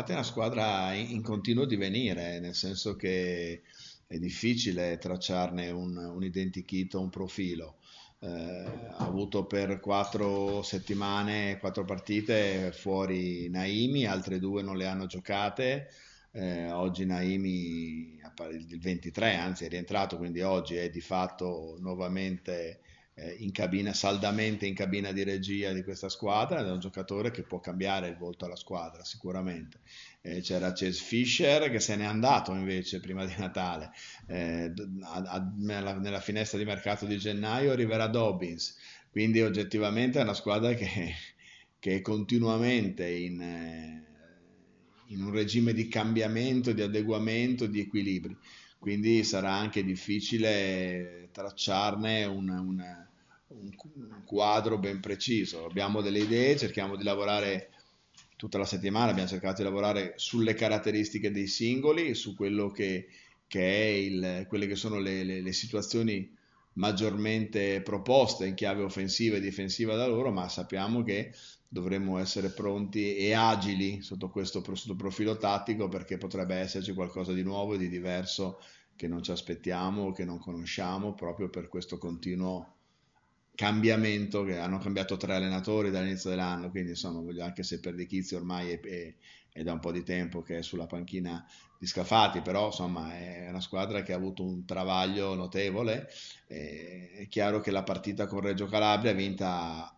infatti è una squadra in, continuo divenire, nel senso che è difficile tracciarne un, un identikit o un profilo. Eh, ha avuto per quattro settimane, quattro partite fuori Naimi, altre due non le hanno giocate. Eh, oggi Naimi, il 23 anzi è rientrato, quindi oggi è di fatto nuovamente eh, in cabina, saldamente in cabina di regia di questa squadra, ed è un giocatore che può cambiare il volto alla squadra sicuramente. Eh, c'era Chase Fischer che se n'è andato invece prima di Natale, eh, a, a, nella, nella, finestra di mercato di gennaio arriverà Dobbins, quindi oggettivamente è una squadra che, che è continuamente in, eh, in un regime di cambiamento, di adeguamento, di equilibri quindi sarà anche difficile tracciarne una, una, un quadro ben preciso, abbiamo delle idee, cerchiamo di lavorare tutta la settimana, abbiamo cercato di lavorare sulle caratteristiche dei singoli, su quello che, che è il, quelle che sono le, le, le situazioni maggiormente proposte in chiave offensiva e difensiva da loro, ma sappiamo che dovremmo essere pronti e agili sotto questo sotto profilo tattico perché potrebbe esserci qualcosa di nuovo e di diverso che non ci aspettiamo, che non conosciamo proprio per questo continuo cambiamento, che hanno cambiato tre allenatori dall'inizio dell'anno, quindi insomma, voglio, anche se per De Chizzi ormai è, è, è, da un po' di tempo che è sulla panchina di Scafati, però insomma è una squadra che ha avuto un travaglio notevole, eh, è chiaro che la partita con Reggio Calabria vinta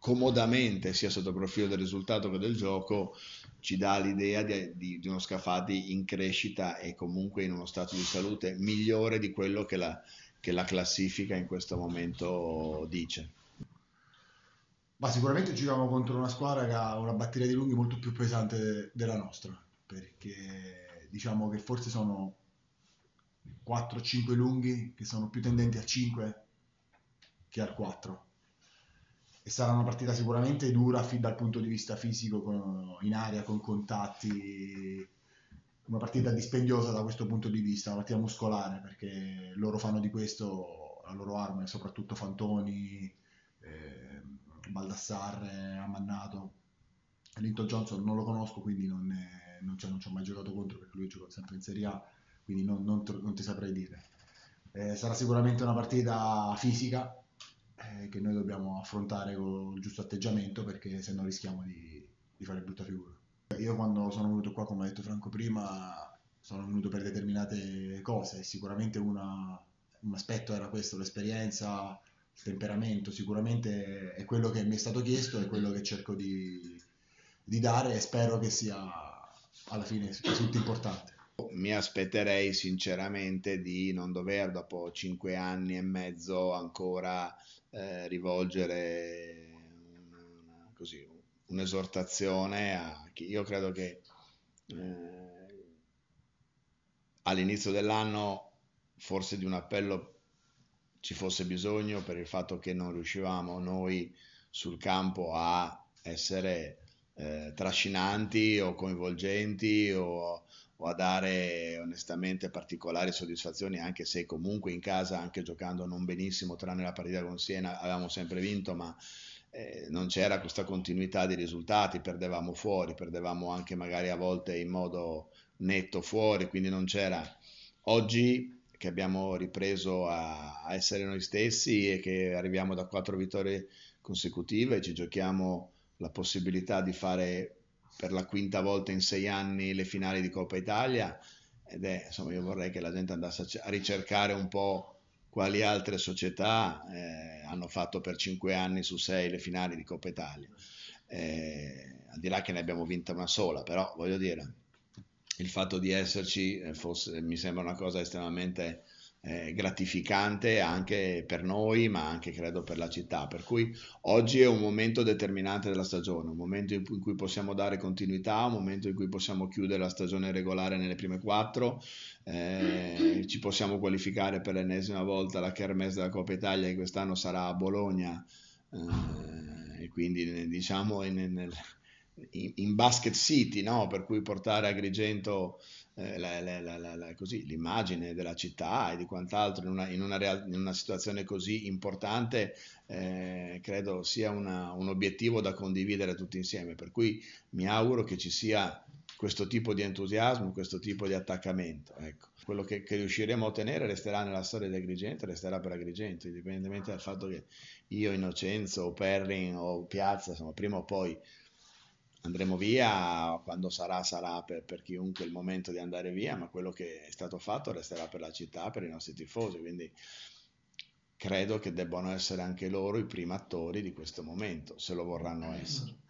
comodamente sia sotto il profilo del risultato che del gioco ci dà l'idea di, di, di uno Scafati in crescita e comunque in uno stato di salute migliore di quello che la, che la classifica in questo momento dice. Ma sicuramente giochiamo contro una squadra che ha una batteria di lunghi molto più pesante della nostra, perché diciamo che forse sono 4-5 lunghi che sono più tendenti al 5 che al 4. E sarà una partita sicuramente dura fin dal punto di vista fisico, con, in aria, con contatti una partita dispendiosa da questo punto di vista, una partita muscolare, perché loro fanno di questo la loro arma, soprattutto Fantoni, eh, Baldassarre, Amannato. Linton Johnson non lo conosco, quindi non, è, non, cioè, non ci ho mai giocato contro, perché lui gioca sempre in Serie A, quindi non, non, non ti saprei dire. Eh, sarà sicuramente una partita fisica eh, che noi dobbiamo affrontare con il giusto atteggiamento, perché se no rischiamo di, di fare brutta figura. Io quando sono venuto qua, come ha detto Franco prima, sono venuto per determinate cose, sicuramente una, un aspetto era questo, l'esperienza, il temperamento, sicuramente è quello che mi è stato chiesto, è quello che cerco di, di dare e spero che sia alla fine tutto importante. Mi aspetterei sinceramente di non dover dopo cinque anni e mezzo ancora eh, rivolgere un, così, un'esortazione a chi io credo che eh, all'inizio dell'anno forse di un appello ci fosse bisogno per il fatto che non riuscivamo noi sul campo a essere eh, trascinanti o coinvolgenti o, o, a dare onestamente particolari soddisfazioni anche se comunque in casa anche giocando non benissimo tranne la partita con Siena avevamo sempre vinto ma eh, non c'era questa continuità di risultati, perdevamo fuori, perdevamo anche magari a volte in modo netto fuori, quindi non c'era. Oggi che abbiamo ripreso a, a essere noi stessi e che arriviamo da quattro vittorie consecutive, ci giochiamo la possibilità di fare per la quinta volta in sei anni le finali di Coppa Italia ed è insomma io vorrei che la gente andasse a ricercare un po' quali altre società eh, hanno fatto per cinque anni su sei le finali di Coppa Italia. Eh, al di là che ne abbiamo vinta una sola, però voglio dire, il fatto di esserci eh, fosse, mi sembra una cosa estremamente eh, gratificante anche per noi, ma anche credo per la città. Per cui oggi è un momento determinante della stagione, un momento in cui possiamo dare continuità, un momento in cui possiamo chiudere la stagione regolare nelle prime quattro. Eh, ci possiamo qualificare per l'ennesima volta la Kermes della Coppa Italia che quest'anno sarà a Bologna eh, e quindi diciamo in, nel, in, in Basket City, no? per cui portare a Agrigento eh, la, la, la, così, l'immagine della città e di quant'altro in una, in una, real, in una situazione così importante, eh, credo sia una, un obiettivo da condividere tutti insieme. Per cui mi auguro che ci sia questo tipo di entusiasmo, questo tipo di attaccamento. Ecco. Quello che, che, riusciremo a ottenere resterà nella storia di Agrigento, resterà per Agrigento, indipendentemente dal fatto che io, Innocenzo, o Perrin o Piazza, insomma, prima o poi andremo via quando sarà, sarà per, per, chiunque il momento di andare via, ma quello che è stato fatto resterà per la città, per i nostri tifosi, quindi credo che debbano essere anche loro i primi attori di questo momento, se lo vorranno eh, essere.